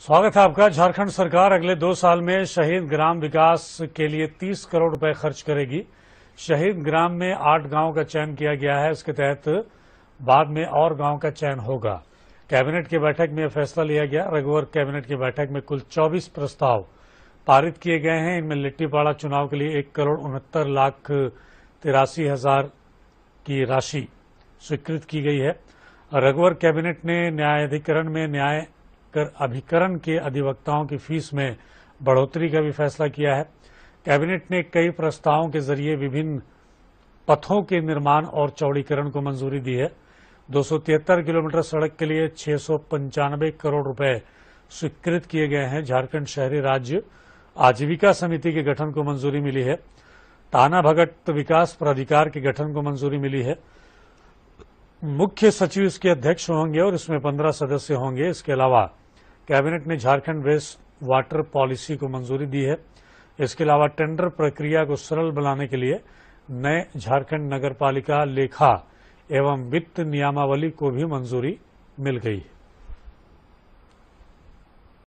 स्वागत है आपका झारखंड सरकार अगले दो साल में शहीद ग्राम विकास के लिए 30 करोड़ रुपए खर्च करेगी शहीद ग्राम में आठ गांव का चयन किया गया है इसके तहत बाद में और गांव का चयन होगा कैबिनेट की बैठक में फैसला लिया गया रघुवर कैबिनेट की बैठक में कुल 24 प्रस्ताव पारित किए गए हैं इनमें लिट्टीपाड़ा चुनाव के लिए एक करोड़ उनहत्तर लाख तिरासी हजार की राशि स्वीकृत की गई है रघुवर कैबिनेट ने न्यायाधिकरण में न्याय लेकर अभिकरण के अधिवक्ताओं की फीस में बढ़ोतरी का भी फैसला किया है कैबिनेट ने कई प्रस्तावों के जरिए विभिन्न पथों के निर्माण और चौड़ीकरण को मंजूरी दी है दो किलोमीटर सड़क के लिए छह करोड़ रूपये स्वीकृत किए गए हैं झारखंड शहरी राज्य आजीविका समिति के गठन को मंजूरी मिली है ताना भगत विकास प्राधिकार के गठन को मंजूरी मिली है मुख्य सचिव इसके अध्यक्ष होंगे और इसमें पंद्रह सदस्य होंगे इसके अलावा कैबिनेट ने झारखंड वेस्ट वाटर पॉलिसी को मंजूरी दी है इसके अलावा टेंडर प्रक्रिया को सरल बनाने के लिए नए झारखंड नगरपालिका लेखा एवं वित्त नियमावली को भी मंजूरी मिल गई है